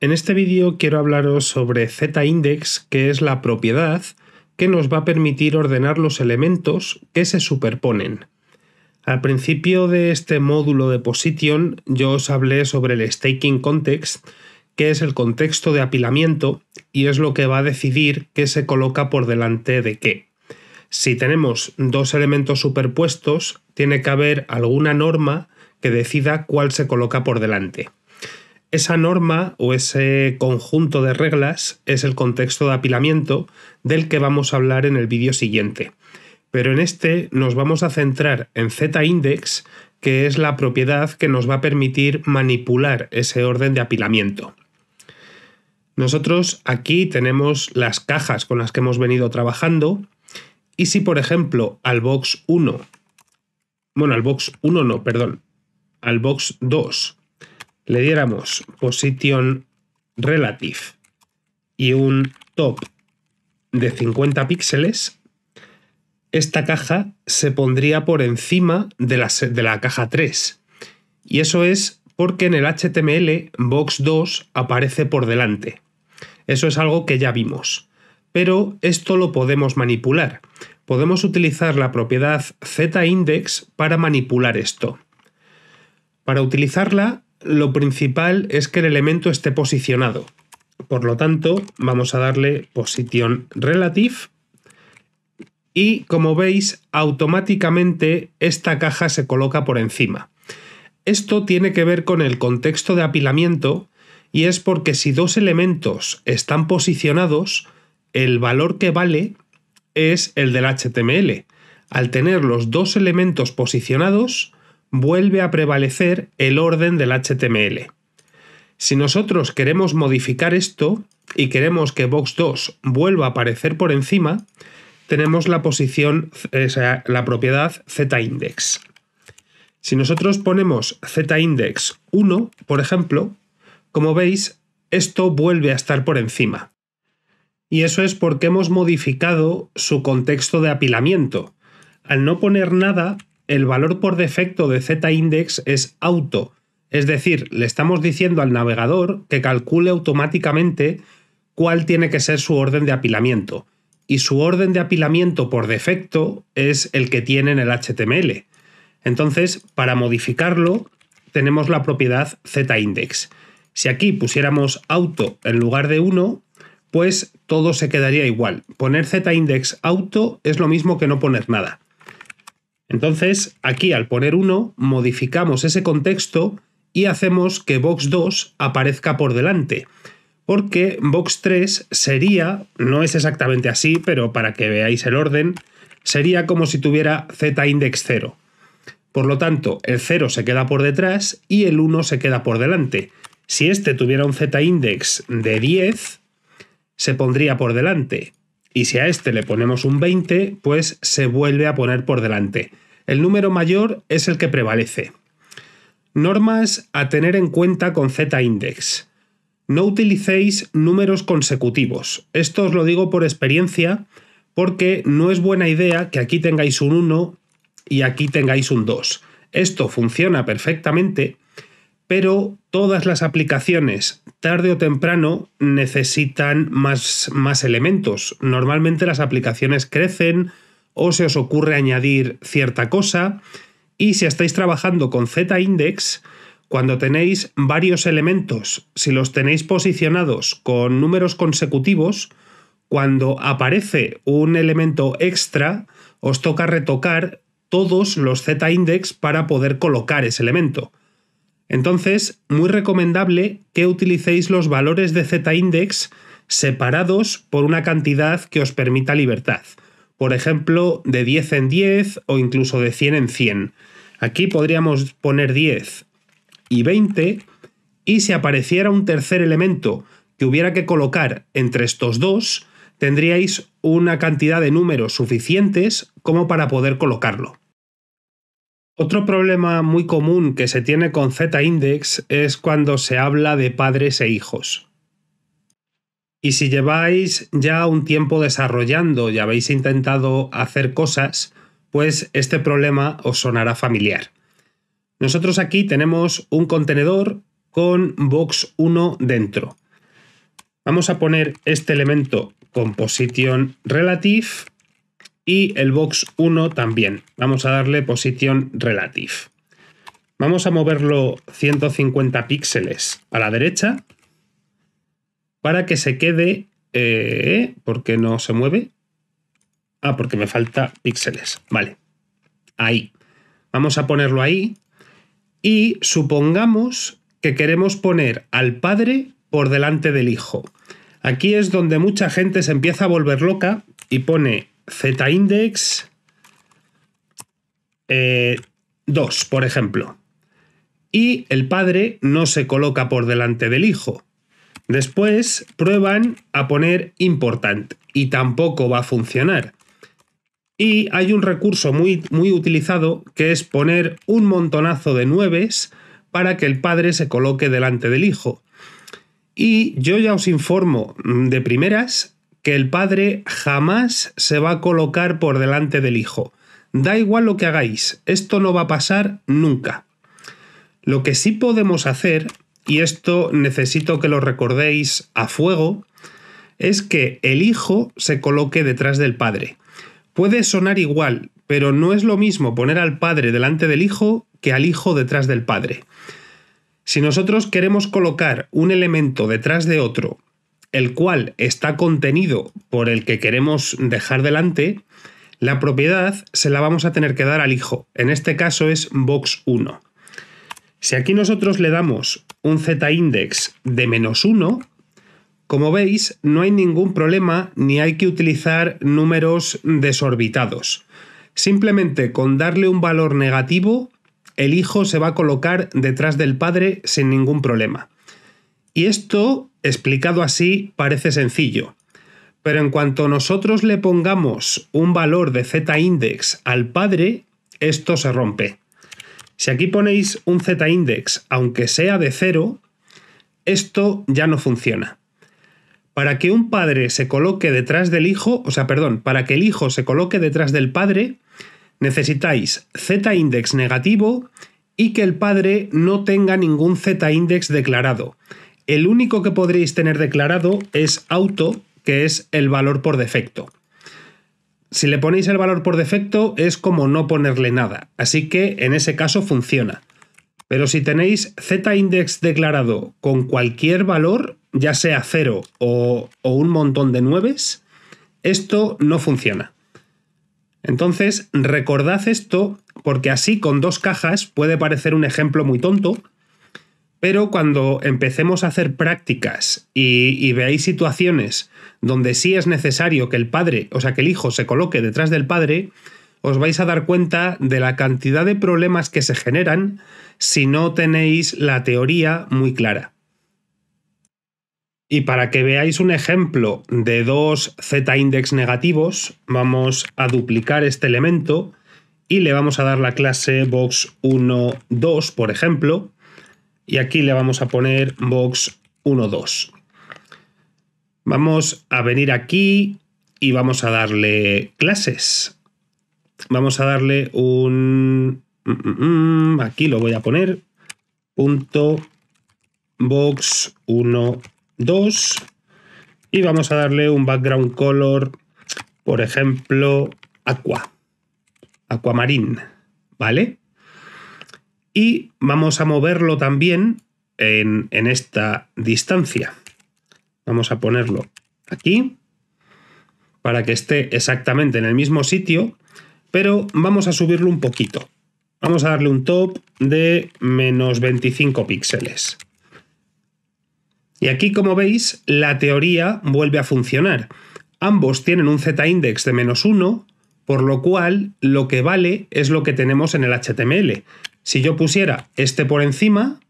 En este vídeo quiero hablaros sobre Z-index, que es la propiedad que nos va a permitir ordenar los elementos que se superponen. Al principio de este módulo de Position yo os hablé sobre el staking context, que es el contexto de apilamiento y es lo que va a decidir qué se coloca por delante de qué. Si tenemos dos elementos superpuestos, tiene que haber alguna norma que decida cuál se coloca por delante. Esa norma o ese conjunto de reglas es el contexto de apilamiento del que vamos a hablar en el vídeo siguiente. Pero en este nos vamos a centrar en z-index, que es la propiedad que nos va a permitir manipular ese orden de apilamiento. Nosotros aquí tenemos las cajas con las que hemos venido trabajando y si por ejemplo al box 1, bueno al box 1 no, perdón, al box 2 le diéramos position relative y un top de 50 píxeles, esta caja se pondría por encima de la, de la caja 3. Y eso es porque en el HTML Box 2 aparece por delante. Eso es algo que ya vimos. Pero esto lo podemos manipular. Podemos utilizar la propiedad z-index para manipular esto. Para utilizarla lo principal es que el elemento esté posicionado. Por lo tanto, vamos a darle position relative y como veis, automáticamente esta caja se coloca por encima. Esto tiene que ver con el contexto de apilamiento y es porque si dos elementos están posicionados, el valor que vale es el del HTML. Al tener los dos elementos posicionados, vuelve a prevalecer el orden del HTML. Si nosotros queremos modificar esto y queremos que Box 2 vuelva a aparecer por encima, tenemos la posición, eh, la propiedad z-index. Si nosotros ponemos z-index 1, por ejemplo, como veis, esto vuelve a estar por encima. Y eso es porque hemos modificado su contexto de apilamiento. Al no poner nada, el valor por defecto de z-index es auto, es decir, le estamos diciendo al navegador que calcule automáticamente cuál tiene que ser su orden de apilamiento. Y su orden de apilamiento por defecto es el que tiene en el HTML. Entonces, para modificarlo, tenemos la propiedad z-index. Si aquí pusiéramos auto en lugar de 1, pues todo se quedaría igual. Poner z-index auto es lo mismo que no poner nada. Entonces, aquí al poner 1, modificamos ese contexto y hacemos que box 2 aparezca por delante. Porque box 3 sería, no es exactamente así, pero para que veáis el orden, sería como si tuviera z index 0. Por lo tanto, el 0 se queda por detrás y el 1 se queda por delante. Si este tuviera un z index de 10, se pondría por delante, y si a este le ponemos un 20, pues se vuelve a poner por delante. El número mayor es el que prevalece. Normas a tener en cuenta con Z-index. No utilicéis números consecutivos. Esto os lo digo por experiencia, porque no es buena idea que aquí tengáis un 1 y aquí tengáis un 2. Esto funciona perfectamente, pero todas las aplicaciones tarde o temprano necesitan más, elementos. Normalmente las aplicaciones crecen o se os ocurre añadir cierta cosa y si estáis trabajando con Z-index, cuando tenéis varios elementos, si los tenéis posicionados con números consecutivos, cuando aparece un elemento extra, os toca retocar todos los z-index para poder colocar ese elemento. Entonces, muy recomendable que utilicéis los valores de z-index separados por una cantidad que os permita libertad. Por ejemplo, de 10 en 10 o incluso de 100 en 100. Aquí podríamos poner 10 y 20 y si apareciera un tercer elemento que hubiera que colocar entre estos dos, tendríais una cantidad de números suficientes como para poder colocarlo. Otro problema muy común que se tiene con Z-index es cuando se habla de padres e hijos. Y si lleváis ya un tiempo desarrollando y habéis intentado hacer cosas, pues este problema os sonará familiar. Nosotros aquí tenemos un contenedor con box 1 dentro. Vamos a poner este elemento composition relative y el box 1 también. Vamos a darle posición relative. Vamos a moverlo 150 píxeles a la derecha para que se quede... Eh, porque no se mueve? Ah, porque me falta píxeles. Vale. Ahí. Vamos a ponerlo ahí. Y supongamos que queremos poner al padre por delante del hijo. Aquí es donde mucha gente se empieza a volver loca y pone Z-index 2, eh, por ejemplo. Y el padre no se coloca por delante del hijo. Después prueban a poner important y tampoco va a funcionar. Y hay un recurso muy, muy utilizado que es poner un montonazo de nueves para que el padre se coloque delante del hijo. Y yo ya os informo mm, de primeras el padre jamás se va a colocar por delante del hijo. Da igual lo que hagáis, esto no va a pasar nunca. Lo que sí podemos hacer, y esto necesito que lo recordéis a fuego, es que el hijo se coloque detrás del padre. Puede sonar igual, pero no es lo mismo poner al padre delante del hijo que al hijo detrás del padre. Si nosotros queremos colocar un elemento detrás de otro el cual está contenido por el que queremos dejar delante, la propiedad se la vamos a tener que dar al hijo. En este caso es box 1. Si aquí nosotros le damos un z-index de menos 1, como veis, no hay ningún problema ni hay que utilizar números desorbitados. Simplemente con darle un valor negativo, el hijo se va a colocar detrás del padre sin ningún problema. Y esto Explicado así, parece sencillo. Pero en cuanto nosotros le pongamos un valor de z-index al padre, esto se rompe. Si aquí ponéis un z-index, aunque sea de cero, esto ya no funciona. Para que un padre se coloque detrás del hijo, o sea, perdón, para que el hijo se coloque detrás del padre, necesitáis z-index negativo y que el padre no tenga ningún z-index declarado. El único que podréis tener declarado es auto, que es el valor por defecto. Si le ponéis el valor por defecto es como no ponerle nada, así que en ese caso funciona. Pero si tenéis z-index declarado con cualquier valor, ya sea 0 o, o, un montón de 9, esto no funciona. Entonces, recordad esto porque así con dos cajas puede parecer un ejemplo muy tonto, pero cuando empecemos a hacer prácticas y, veáis situaciones donde sí es necesario que el padre, o sea, que el hijo se coloque detrás del padre, os vais a dar cuenta de la cantidad de problemas que se generan si no tenéis la teoría muy clara. Y para que veáis un ejemplo de dos z-index negativos, vamos a duplicar este elemento y le vamos a dar la clase box 1, 2, por ejemplo, y aquí le vamos a poner box 1, 2. Vamos a venir aquí y vamos a darle clases. Vamos a darle un... Mm, mm, mm, aquí lo voy a poner. Punto box 1, 2. Y vamos a darle un background color, por ejemplo, aqua. Aquamarín, ¿vale? y vamos a moverlo también en, en esta distancia. Vamos a ponerlo aquí para que esté exactamente en el mismo sitio, pero vamos a subirlo un poquito. Vamos a darle un top de menos 25 píxeles. Y aquí, como veis, la teoría vuelve a funcionar. Ambos tienen un z-index de menos 1, por lo cual lo que vale es lo que tenemos en el HTML, si yo pusiera este por encima,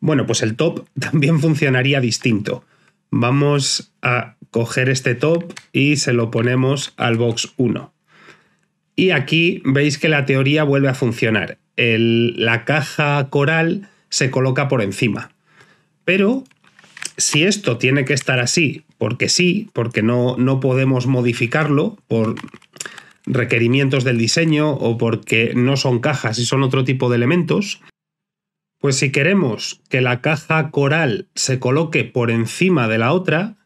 bueno, pues el top también funcionaría distinto. Vamos a coger este top y se lo ponemos al box 1. Y aquí veis que la teoría vuelve a funcionar. la caja coral se coloca por encima. Pero si esto tiene que estar así, porque sí, porque no, no podemos modificarlo por requerimientos del diseño o porque no son cajas y son otro tipo de elementos, pues si queremos que la caja coral se coloque por encima de la otra,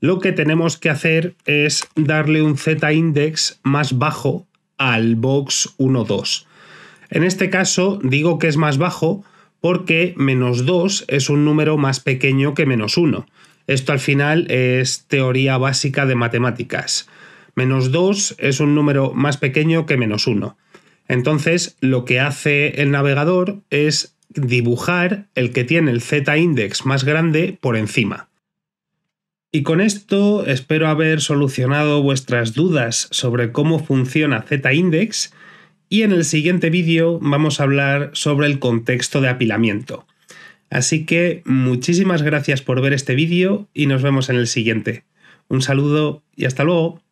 lo que tenemos que hacer es darle un z-index más bajo al box 1-2 En este caso digo que es más bajo porque menos 2 es un número más pequeño que menos 1. Esto al final es teoría básica de matemáticas. Menos 2 es un número más pequeño que menos 1. Entonces, lo que hace el navegador es dibujar el que tiene el z-index más grande por encima. Y con esto espero haber solucionado vuestras dudas sobre cómo funciona z-index y en el siguiente vídeo vamos a hablar sobre el contexto de apilamiento. Así que muchísimas gracias por ver este vídeo y nos vemos en el siguiente. Un saludo y hasta luego.